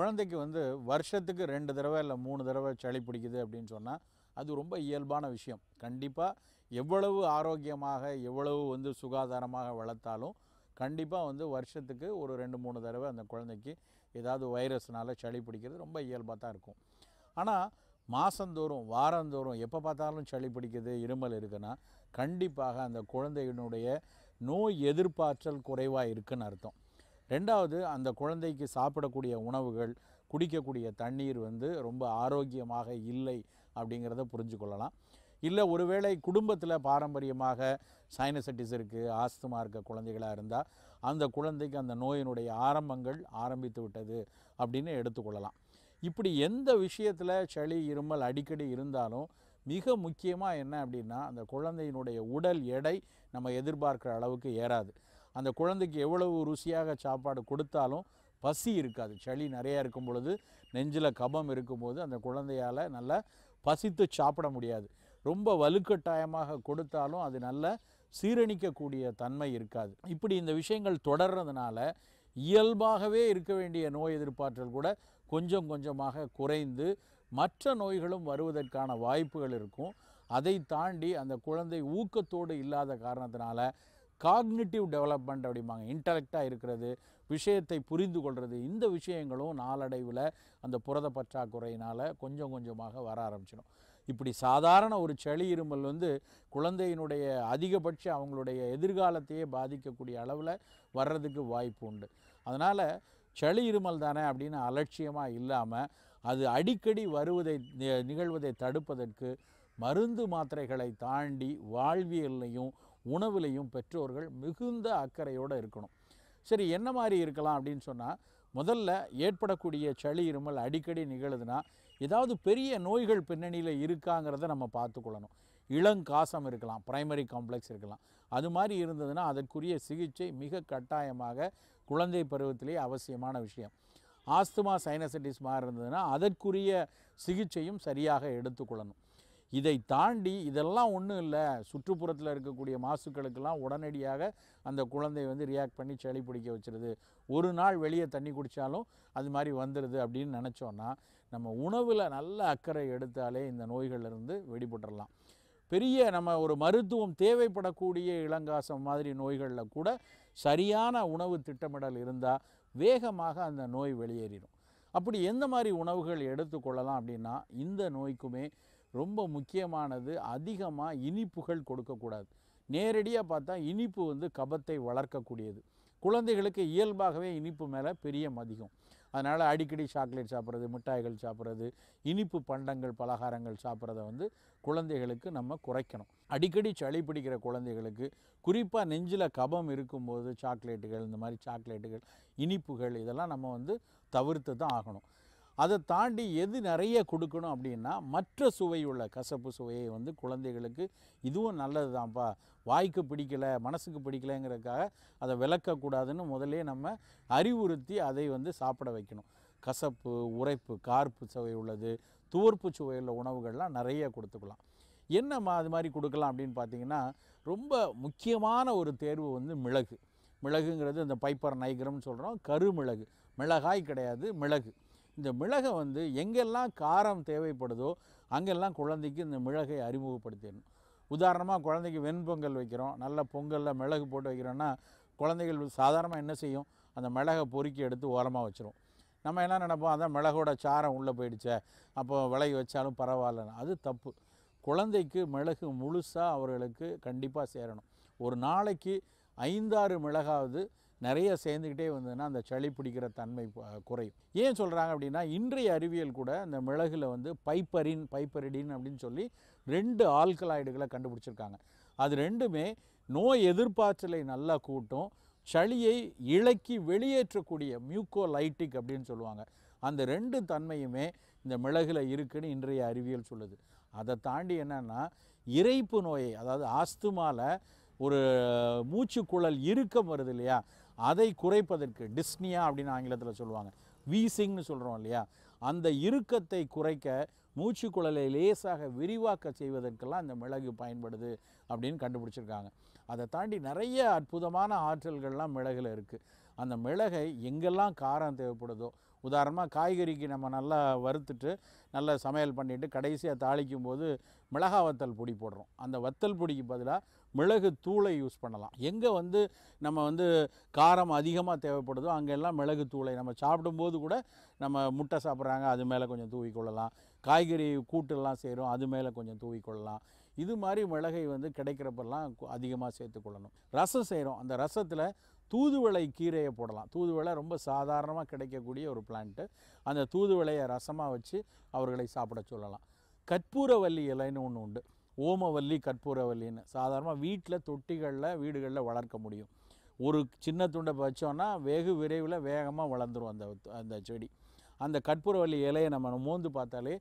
குழந்தைக்கு வந்து வருஷத்துக்கு ரெண்டு தடவை இல்லை மூணு தடவை சளி பிடிக்குது அப்படின்னு சொன்னால் அது ரொம்ப இயல்பான விஷயம் கண்டிப்பாக எவ்வளவு ஆரோக்கியமாக எவ்வளவு வந்து சுகாதாரமாக வளர்த்தாலும் கண்டிப்பாக வந்து வருஷத்துக்கு ஒரு ரெண்டு மூணு தடவை அந்த குழந்தைக்கு ஏதாவது வைரஸ்னால் சளி பிடிக்கிறது ரொம்ப இயல்பாக தான் இருக்கும் ஆனால் மாதந்தோறும் வாரந்தோறும் எப்போ பார்த்தாலும் சளி பிடிக்குது இருமல் இருக்குன்னா கண்டிப்பாக அந்த குழந்தையினுடைய நோய் எதிர்ப்பாற்றல் குறைவாக இருக்குன்னு அர்த்தம் ரெண்டாவது அந்த குழந்தைக்கு சாப்பிடக்கூடிய உணவுகள் குடிக்கக்கூடிய தண்ணீர் வந்து ரொம்ப ஆரோக்கியமாக இல்லை அப்படிங்கிறத புரிஞ்சு கொள்ளலாம் இல்லை ஒருவேளை குடும்பத்தில் பாரம்பரியமாக சைனசட்டிஸ் இருக்குது ஆஸ்துமா இருக்க குழந்தைகளாக இருந்தால் அந்த குழந்தைக்கு அந்த நோயினுடைய ஆரம்பங்கள் ஆரம்பித்து விட்டது அப்படின்னு எடுத்துக்கொள்ளலாம் இப்படி எந்த விஷயத்தில் சளி இருமல் அடிக்கடி இருந்தாலும் மிக முக்கியமாக என்ன அப்படின்னா அந்த குழந்தையினுடைய உடல் எடை நம்ம எதிர்பார்க்குற அளவுக்கு ஏறாது அந்த குழந்தைக்கு எவ்வளவு ருசியாக சாப்பாடு கொடுத்தாலும் பசி இருக்காது சளி நிறையா இருக்கும் பொழுது நெஞ்சில் கபம் இருக்கும்போது அந்த குழந்தையால் நல்லா பசித்து சாப்பிட முடியாது ரொம்ப வலுக்கட்டாயமாக கொடுத்தாலும் அது நல்ல சீரணிக்கக்கூடிய தன்மை இருக்காது இப்படி இந்த விஷயங்கள் தொடர்றதுனால இயல்பாகவே இருக்க வேண்டிய நோய் எதிர்ப்பாற்றல் கூட கொஞ்சம் கொஞ்சமாக குறைந்து மற்ற நோய்களும் வருவதற்கான வாய்ப்புகள் இருக்கும் அதை தாண்டி அந்த குழந்தை ஊக்கத்தோடு இல்லாத காரணத்தினால காக்னிட்டிவ் டெவலப்மெண்ட் அப்படிம்பாங்க இன்டலெக்டாக இருக்கிறது விஷயத்தை புரிந்து கொள்வது இந்த விஷயங்களும் நாளடைவில் அந்த புரத பற்றாக்குறையினால் கொஞ்சம் கொஞ்சமாக வர ஆரம்பிச்சிடும் இப்படி சாதாரண ஒரு செளி இருமல் வந்து குழந்தையினுடைய அதிகபட்ச அவங்களுடைய எதிர்காலத்தையே பாதிக்கக்கூடிய அளவில் வர்றதுக்கு வாய்ப்பு உண்டு அதனால் செளி இருமல் தானே அப்படின்னு அலட்சியமாக இல்லாமல் அது அடிக்கடி வருவதை நிகழ்வதை தடுப்பதற்கு மருந்து மாத்திரைகளை தாண்டி வாழ்வியல்லையும் உணவுலையும் பெற்றோர்கள் மிகுந்த அக்கறையோடு இருக்கணும் சரி என்ன மாதிரி இருக்கலாம் அப்படின்னு சொன்னால் முதல்ல ஏற்படக்கூடிய சளி இருமல் அடிக்கடி நிகழுதுன்னா ஏதாவது பெரிய நோய்கள் பின்னணியில் இருக்காங்கிறத நம்ம பார்த்துக்கொள்ளணும் இளங்காசம் இருக்கலாம் பிரைமரி காம்ப்ளெக்ஸ் இருக்கலாம் அது மாதிரி இருந்ததுன்னா அதற்குரிய சிகிச்சை மிக கட்டாயமாக குழந்தை பருவத்திலே அவசியமான விஷயம் ஆஸ்துமா சைனசைட்டிஸ் மாதிரி இருந்ததுன்னா அதற்குரிய சிகிச்சையும் சரியாக எடுத்துக்கொள்ளணும் இதை தாண்டி இதெல்லாம் ஒன்றும் இல்லை சுற்றுப்புறத்தில் இருக்கக்கூடிய மாசுக்களுக்கெல்லாம் உடனடியாக அந்த குழந்தை வந்து ரியாக்ட் பண்ணி சளி பிடிக்க வச்சுருது ஒரு நாள் வெளியே தண்ணி குடித்தாலும் அது மாதிரி வந்துடுது அப்படின்னு நினச்சோன்னா நம்ம உணவில் நல்ல அக்கறை எடுத்தாலே இந்த நோய்கள்லேருந்து வெடிபட்டுடலாம் பெரிய நம்ம ஒரு மருத்துவம் தேவைப்படக்கூடிய இளங்காசம் மாதிரி நோய்களில் கூட சரியான உணவு திட்டமிடல் இருந்தால் வேகமாக அந்த நோய் வெளியேறிடும் அப்படி எந்த மாதிரி உணவுகள் எடுத்துக்கொள்ளலாம் அப்படின்னா இந்த நோய்க்குமே ரொம்ப முக்கியமானது அதிகமாக இனிப்புகள் கொடுக்கக்கூடாது நேரடியாக பார்த்தா இனிப்பு வந்து கபத்தை வளர்க்கக்கூடியது குழந்தைகளுக்கு இயல்பாகவே இனிப்பு மேலே பெரிய அதிகம் அதனால் அடிக்கடி சாக்லேட் சாப்பிட்றது மிட்டாய்கள் சாப்பிட்றது இனிப்பு பண்டங்கள் பலகாரங்கள் சாப்பிட்றத வந்து குழந்தைகளுக்கு நம்ம குறைக்கணும் அடிக்கடி சளி பிடிக்கிற குழந்தைகளுக்கு குறிப்பாக நெஞ்சில் கபம் இருக்கும்போது சாக்லேட்டுகள் இந்த மாதிரி சாக்லேட்டுகள் இனிப்புகள் இதெல்லாம் நம்ம வந்து தவிர்த்து தான் ஆகணும் அதை தாண்டி எது நிறைய கொடுக்கணும் அப்படின்னா மற்ற சுவையுள்ள கசப்பு சுவையை வந்து குழந்தைகளுக்கு இதுவும் நல்லது தான்ப்பா வாய்க்கு பிடிக்கலை மனசுக்கு பிடிக்கலைங்கிறதுக்காக அதை விளக்கக்கூடாதுன்னு முதலே நம்ம அறிவுறுத்தி அதை வந்து சாப்பிட வைக்கணும் கசப்பு உரைப்பு கார்ப்பு சுவை உள்ளது துவர்ப்பு சுவையுள்ள உணவுகள்லாம் நிறைய கொடுத்துக்கலாம் என்னம்மா அது மாதிரி கொடுக்கலாம் அப்படின்னு பார்த்தீங்கன்னா ரொம்ப முக்கியமான ஒரு தேர்வு வந்து மிளகு மிளகுங்கிறது இந்த பைப்பர் நைகரம்னு சொல்கிறோம் கருமிளகு மிளகாய் கிடையாது மிளகு இந்த மிளகை வந்து எங்கெல்லாம் காரம் தேவைப்படுதோ அங்கெல்லாம் குழந்தைக்கு இந்த மிளகை அறிமுகப்படுத்திடணும் உதாரணமாக குழந்தைக்கு வெண்பொங்கல் வைக்கிறோம் நல்ல பொங்கலில் மிளகு போட்டு வைக்கிறோன்னா குழந்தைகள் சாதாரணமாக என்ன செய்யும் அந்த மிளகை பொறுக்கி எடுத்து ஓரமாக வச்சிரும் நம்ம என்ன நினைப்போம் அதான் மிளகோட சாரம் உள்ளே போயிடுச்சே அப்போ விலகி வச்சாலும் பரவாயில்லன்னு அது தப்பு குழந்தைக்கு மிளகு முழுசாக அவர்களுக்கு கண்டிப்பாக சேரணும் ஒரு நாளைக்கு ஐந்தாறு மிளகாவது நிறைய சேர்ந்துக்கிட்டே வந்ததுன்னா அந்த சளி பிடிக்கிற தன்மை குறையும் ஏன் சொல்கிறாங்க அப்படின்னா இன்றைய அறிவியல் கூட அந்த மிளகில் வந்து பைப்பரின் பைப்பரிடின் அப்படின்னு சொல்லி ரெண்டு ஆல்கலாய்டுகளை கண்டுபிடிச்சிருக்காங்க அது ரெண்டுமே நோய் எதிர்ப்பாற்றலை நல்லா கூட்டும் சளியை இழக்கி வெளியேற்றக்கூடிய மியூக்கோலைட்டிக் அப்படின்னு சொல்லுவாங்க அந்த ரெண்டு தன்மையுமே இந்த மிளகில் இருக்குன்னு இன்றைய அறிவியல் சொல்லுது அதை தாண்டி என்னென்னா இறைப்பு நோயை அதாவது ஆஸ்துமாவில் ஒரு மூச்சுக்குழல் இறுக்கம் வருது இல்லையா அதை குறைப்பதற்கு டிஸ்னியா அப்படின்னு ஆங்கிலத்தில் சொல்லுவாங்க வீசிங்னு சொல்கிறோம் இல்லையா அந்த இறுக்கத்தை குறைக்க மூச்சு குழலை லேசாக விரிவாக்க செய்வதற்கெல்லாம் இந்த மிளகு பயன்படுது அப்படின்னு கண்டுபிடிச்சிருக்காங்க அதை தாண்டி நிறைய அற்புதமான ஆற்றல்கள்லாம் மிளகில் இருக்குது அந்த மிளகை எங்கெல்லாம் காரம் தேவைப்படுதோ உதாரணமாக காய்கறிக்கு நம்ம நல்லா வறுத்துட்டு நல்லா சமையல் பண்ணிவிட்டு கடைசியாக தாளிக்கும் போது மிளகா வத்தல் பொடி போடுறோம் அந்த வத்தல் பொடிக்கு பதிலாக மிளகு தூளை யூஸ் பண்ணலாம் எங்கே வந்து நம்ம வந்து காரம் அதிகமாக தேவைப்படுதோ அங்கெல்லாம் மிளகு தூளை நம்ம சாப்பிடும்போது கூட நம்ம முட்டை சாப்பிட்றாங்க அது மேலே கொஞ்சம் தூவிக்கொள்ளலாம் காய்கறி கூட்டெல்லாம் செய்கிறோம் அது மேலே கொஞ்சம் தூவிக்கொள்ளலாம் இது மாதிரி மிளகை வந்து கிடைக்கிறப்பெல்லாம் அதிகமாக சேர்த்துக்கொள்ளணும் ரசம் செய்கிறோம் அந்த ரசத்தில் தூதுவளை கீரையை போடலாம் தூதுவளை ரொம்ப சாதாரணமாக கிடைக்கக்கூடிய ஒரு பிளான்ட்டு அந்த தூதுவளையை ரசமாக வச்சு அவர்களை சாப்பிட சொல்லலாம் கற்பூரவல்லி இலைன்னு ஒன்று உண்டு ஓமவல்லி கற்பூரவல்லின்னு சாதாரணமாக வீட்டில் தொட்டிகளில் வீடுகளில் வளர்க்க முடியும் ஒரு சின்ன துண்டை வச்சோன்னா வெகு விரைவில் வேகமாக வளர்ந்துடும் அந்த அந்த செடி அந்த கற்பூரவல்லி இலையை நம்ம மோந்து பார்த்தாலே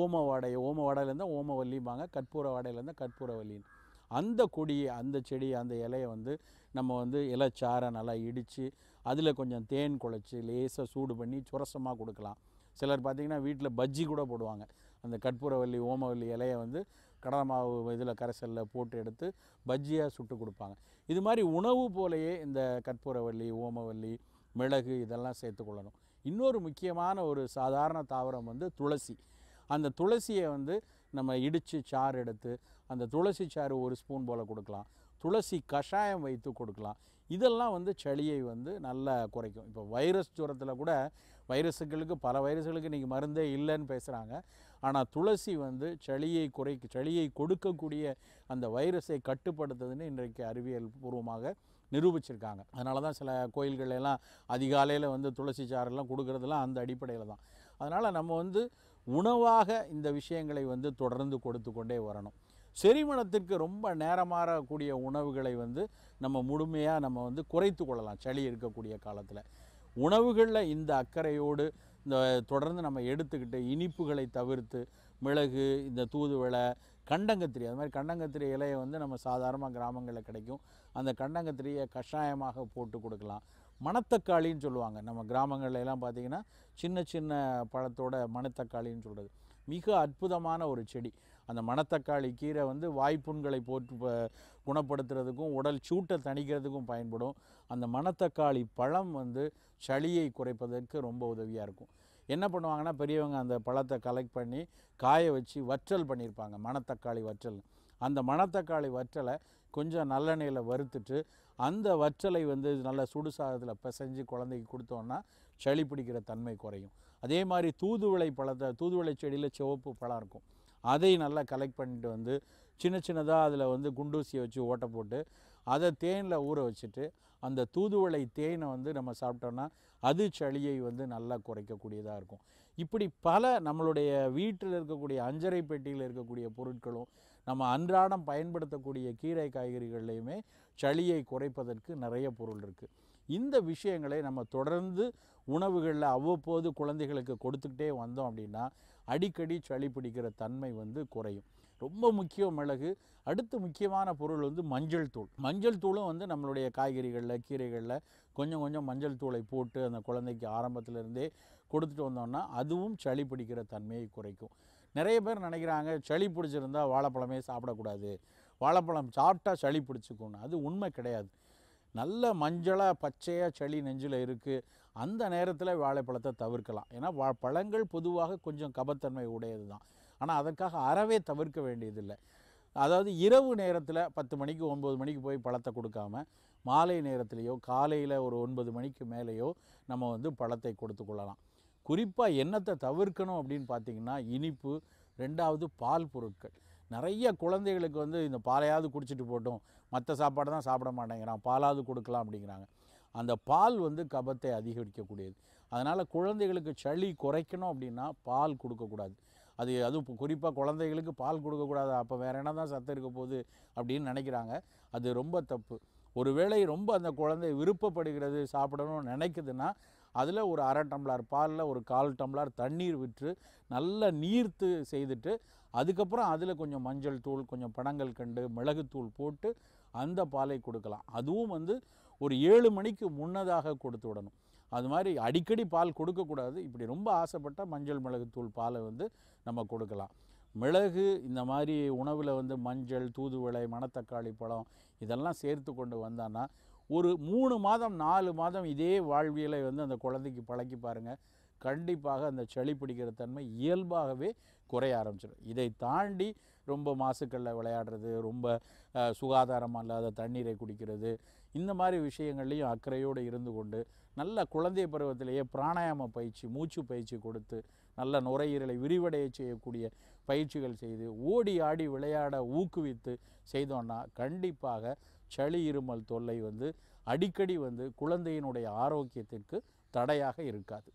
ஓம வாடை ஓம வாடையிலேருந்து ஓம கற்பூர வாடையிலேருந்து கற்பூரவல்லின்னு அந்த கொடியை அந்த செடி அந்த இலையை வந்து நம்ம வந்து இலைச்சாரை நல்லா இடித்து அதில் கொஞ்சம் தேன் குழைச்சி லேசாக சூடு பண்ணி சுரசமாக கொடுக்கலாம் சிலர் பார்த்திங்கன்னா வீட்டில் பஜ்ஜி கூட போடுவாங்க அந்த கற்பூரவல்லி ஓமவல்லி இலையை வந்து கடலை மாவு இதில் கரைசலில் போட்டு எடுத்து பஜ்ஜியாக சுட்டு கொடுப்பாங்க இது மாதிரி உணவு போலேயே இந்த கற்பூரவல்லி ஓமவல்லி மிளகு இதெல்லாம் சேர்த்துக்கொள்ளணும் இன்னொரு முக்கியமான ஒரு சாதாரண தாவரம் வந்து துளசி அந்த துளசியை வந்து நம்ம இடித்து சாறு எடுத்து அந்த துளசி சாறு ஒரு ஸ்பூன் போல் கொடுக்கலாம் துளசி கஷாயம் வைத்து கொடுக்கலாம் இதெல்லாம் வந்து சளியை வந்து நல்லா குறைக்கும் இப்போ வைரஸ் ஜூரத்தில் கூட வைரஸுகளுக்கு பல வைரஸ்களுக்கு இன்றைக்கி மருந்தே இல்லைன்னு பேசுகிறாங்க ஆனால் துளசி வந்து சளியை குறை சளியை கொடுக்கக்கூடிய அந்த வைரஸை கட்டுப்படுத்துதுன்னு இன்றைக்கு அறிவியல் பூர்வமாக நிரூபிச்சிருக்காங்க அதனால தான் சில கோயில்கள் எல்லாம் அதிகாலையில் வந்து துளசி சாரெல்லாம் கொடுக்குறதுலாம் அந்த அடிப்படையில் தான் அதனால் நம்ம வந்து உணவாக இந்த விஷயங்களை வந்து தொடர்ந்து கொடுத்து கொண்டே வரணும் செரிமணத்திற்கு ரொம்ப நேரமாறக்கூடிய உணவுகளை வந்து நம்ம முழுமையாக நம்ம வந்து குறைத்து கொள்ளலாம் சளி இருக்கக்கூடிய காலத்தில் உணவுகளில் இந்த அக்கறையோடு இந்த தொடர்ந்து நம்ம எடுத்துக்கிட்டு இனிப்புகளை தவிர்த்து மிளகு இந்த தூதுவளை கண்டங்கத்திரி அது மாதிரி கண்டங்கத்திரி இலையை வந்து நம்ம சாதாரணமாக கிராமங்களில் கிடைக்கும் அந்த கண்டங்கத்திரியை கஷாயமாக போட்டு கொடுக்கலாம் மணத்தக்காளின்னு சொல்லுவாங்க நம்ம எல்லாம் பார்த்தீங்கன்னா சின்ன சின்ன பழத்தோட மணத்தக்காளின்னு சொல்கிறது மிக அற்புதமான ஒரு செடி அந்த மணத்தக்காளி கீரை வந்து வாய்ப்புண்களை போற்று குணப்படுத்துறதுக்கும் உடல் சூட்டை தணிக்கிறதுக்கும் பயன்படும் அந்த மணத்தக்காளி பழம் வந்து சளியை குறைப்பதற்கு ரொம்ப உதவியாக இருக்கும் என்ன பண்ணுவாங்கன்னா பெரியவங்க அந்த பழத்தை கலெக்ட் பண்ணி காய வச்சு வற்றல் பண்ணியிருப்பாங்க மணத்தக்காளி வற்றல் அந்த மணத்தக்காளி வற்றலை கொஞ்சம் நல்லெண்ணெயில் வறுத்துட்டு அந்த வற்றலை வந்து நல்லா சுடு பிசைஞ்சு குழந்தைக்கு கொடுத்தோன்னா சளி பிடிக்கிற தன்மை குறையும் அதே மாதிரி தூதுவளை பழத்தை தூதுவளை செடியில் சிவப்பு பழம் இருக்கும் அதை நல்லா கலெக்ட் பண்ணிட்டு வந்து சின்ன சின்னதாக அதில் வந்து குண்டூசியை வச்சு ஓட்டை போட்டு அதை தேனில் ஊற வச்சுட்டு அந்த தூதுவளை தேனை வந்து நம்ம சாப்பிட்டோன்னா அது சளியை வந்து நல்லா குறைக்கக்கூடியதாக இருக்கும் இப்படி பல நம்மளுடைய வீட்டில் இருக்கக்கூடிய அஞ்சரை பெட்டியில் இருக்கக்கூடிய பொருட்களும் நம்ம அன்றாடம் பயன்படுத்தக்கூடிய கீரை காய்கறிகள்லையுமே சளியை குறைப்பதற்கு நிறைய பொருள் இருக்குது இந்த விஷயங்களை நம்ம தொடர்ந்து உணவுகளில் அவ்வப்போது குழந்தைகளுக்கு கொடுத்துக்கிட்டே வந்தோம் அப்படின்னா அடிக்கடி சளி பிடிக்கிற தன்மை வந்து குறையும் ரொம்ப முக்கியம் மிளகு அடுத்து முக்கியமான பொருள் வந்து மஞ்சள் தூள் மஞ்சள் தூளும் வந்து நம்மளுடைய காய்கறிகளில் கீரைகளில் கொஞ்சம் கொஞ்சம் மஞ்சள் தூளை போட்டு அந்த குழந்தைக்கு ஆரம்பத்திலேருந்தே கொடுத்துட்டு வந்தோம்னா அதுவும் சளி பிடிக்கிற தன்மையை குறைக்கும் நிறைய பேர் நினைக்கிறாங்க சளி பிடிச்சிருந்தா வாழைப்பழமே சாப்பிடக்கூடாது வாழைப்பழம் சாப்பிட்டா சளி பிடிச்சிக்கணும் அது உண்மை கிடையாது நல்ல மஞ்சளாக பச்சையாக சளி நெஞ்சில் இருக்குது அந்த நேரத்தில் வாழைப்பழத்தை தவிர்க்கலாம் ஏன்னா வா பழங்கள் பொதுவாக கொஞ்சம் கபத்தன்மை உடையது தான் ஆனால் அதற்காக அறவே தவிர்க்க வேண்டியதில்லை அதாவது இரவு நேரத்தில் பத்து மணிக்கு ஒம்பது மணிக்கு போய் பழத்தை கொடுக்காம மாலை நேரத்திலேயோ காலையில் ஒரு ஒன்பது மணிக்கு மேலேயோ நம்ம வந்து பழத்தை கொடுத்து கொள்ளலாம் குறிப்பாக என்னத்தை தவிர்க்கணும் அப்படின்னு பார்த்திங்கன்னா இனிப்பு ரெண்டாவது பால் பொருட்கள் நிறைய குழந்தைகளுக்கு வந்து இந்த பாலையாவது குடிச்சிட்டு போட்டோம் மற்ற சாப்பாடு தான் சாப்பிட மாட்டேங்கிறான் பாலாவது கொடுக்கலாம் அப்படிங்கிறாங்க அந்த பால் வந்து கபத்தை அதிகரிக்கக்கூடியது அதனால் குழந்தைகளுக்கு சளி குறைக்கணும் அப்படின்னா பால் கொடுக்கக்கூடாது அது அது குறிப்பாக குழந்தைகளுக்கு பால் கொடுக்கக்கூடாது அப்போ வேறு என்ன தான் சத்தம் இருக்க போகுது அப்படின்னு நினைக்கிறாங்க அது ரொம்ப தப்பு ஒருவேளை ரொம்ப அந்த குழந்தை விருப்பப்படுகிறது சாப்பிடணும்னு நினைக்குதுன்னா அதில் ஒரு அரை டம்ளர் பாலில் ஒரு கால் டம்ளர் தண்ணீர் விற்று நல்லா நீர்த்து செய்துட்டு அதுக்கப்புறம் அதில் கொஞ்சம் மஞ்சள் தூள் கொஞ்சம் பணங்கள் கண்டு மிளகுத்தூள் போட்டு அந்த பாலை கொடுக்கலாம் அதுவும் வந்து ஒரு ஏழு மணிக்கு முன்னதாக கொடுத்து விடணும் அது மாதிரி அடிக்கடி பால் கொடுக்கக்கூடாது இப்படி ரொம்ப ஆசைப்பட்டால் மஞ்சள் மிளகுத்தூள் பாலை வந்து நம்ம கொடுக்கலாம் மிளகு இந்த மாதிரி உணவில் வந்து மஞ்சள் தூதுவளை மணத்தக்காளி பழம் இதெல்லாம் சேர்த்து கொண்டு வந்தான்னா ஒரு மூணு மாதம் நாலு மாதம் இதே வாழ்வியலை வந்து அந்த குழந்தைக்கு பழக்கி பாருங்கள் கண்டிப்பாக அந்த சளி பிடிக்கிற தன்மை இயல்பாகவே குறைய ஆரம்பிச்சிடும் இதை தாண்டி ரொம்ப மாசுக்களில் விளையாடுறது ரொம்ப சுகாதாரம் அல்லாத தண்ணீரை குடிக்கிறது இந்த மாதிரி விஷயங்கள்லையும் அக்கறையோடு இருந்து கொண்டு நல்ல குழந்தை பருவத்திலேயே பிராணாயாம பயிற்சி மூச்சு பயிற்சி கொடுத்து நல்ல நுரையீரலை விரிவடைய செய்யக்கூடிய பயிற்சிகள் செய்து ஓடி ஆடி விளையாட ஊக்குவித்து செய்தோன்னா கண்டிப்பாக சளி இருமல் தொல்லை வந்து அடிக்கடி வந்து குழந்தையினுடைய ஆரோக்கியத்திற்கு தடையாக இருக்காது